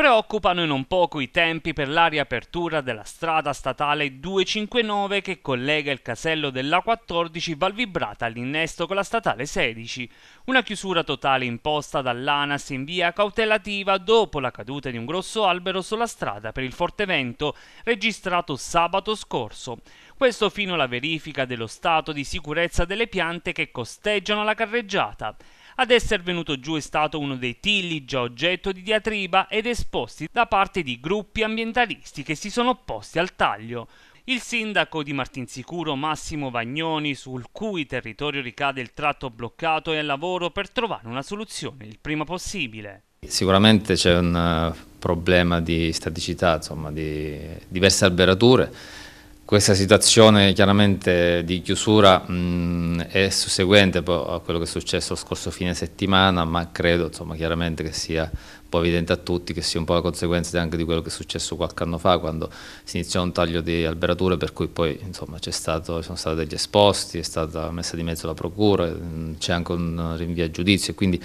Preoccupano non poco i tempi per la riapertura della strada statale 259 che collega il casello della 14 Valvibrata all'innesto con la statale 16, una chiusura totale imposta dall'ANAS in via cautelativa dopo la caduta di un grosso albero sulla strada per il forte vento registrato sabato scorso. Questo fino alla verifica dello stato di sicurezza delle piante che costeggiano la carreggiata. Ad essere venuto giù è stato uno dei tilli già oggetto di diatriba ed esposti da parte di gruppi ambientalisti che si sono opposti al taglio. Il sindaco di Martinsicuro Massimo Vagnoni, sul cui territorio ricade il tratto bloccato, è al lavoro per trovare una soluzione il prima possibile. Sicuramente c'è un eh, problema di staticità, insomma, di diverse alberature questa situazione chiaramente di chiusura mh, mm, è susseguente a quello che è successo lo scorso fine settimana, ma credo insomma, chiaramente che sia un po' evidente a tutti che sia un po' la conseguenza anche di quello che è successo qualche anno fa quando si iniziò un taglio di alberature per cui poi insomma, stato, ci sono stati degli esposti, è stata messa di mezzo la procura, mm, c'è anche un rinvio a giudizio e quindi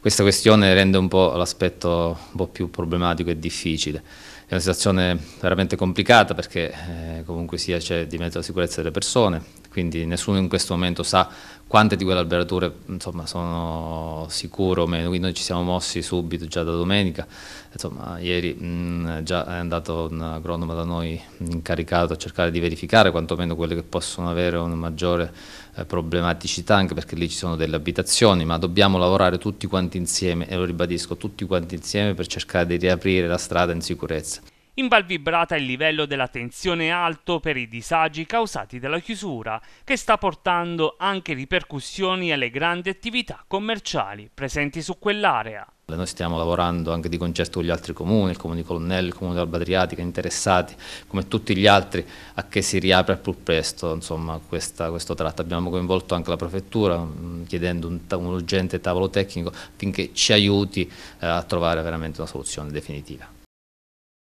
questa questione rende un po' l'aspetto un po' più problematico e difficile è una situazione veramente complicata perché eh, comunque sia c'è di mezzo la sicurezza delle persone, quindi nessuno in questo momento sa quante di quelle alberature insomma, sono sicure o meno, quindi noi ci siamo mossi subito già da domenica, insomma, ieri mh, mm, già è andato un agronomo da noi incaricato a cercare di verificare quantomeno quelle che possono avere una maggiore eh, problematicità, anche perché lì ci sono delle abitazioni, ma dobbiamo lavorare tutti quanti insieme, e lo ribadisco, tutti quanti insieme per cercare di riaprire la strada in sicurezza invalvibrata il livello della tensione alto per i disagi causati dalla chiusura, che sta portando anche ripercussioni alle grandi attività commerciali presenti su quell'area. Noi stiamo lavorando anche di concerto con gli altri comuni, il comune di Colonnello, il comune dell'Alba Adriatica, interessati come tutti gli altri a che si riapra più presto insomma, questa, questo tratto. Abbiamo coinvolto anche la prefettura mm, chiedendo un, un, urgente tavolo tecnico affinché ci aiuti eh, a trovare veramente una soluzione definitiva.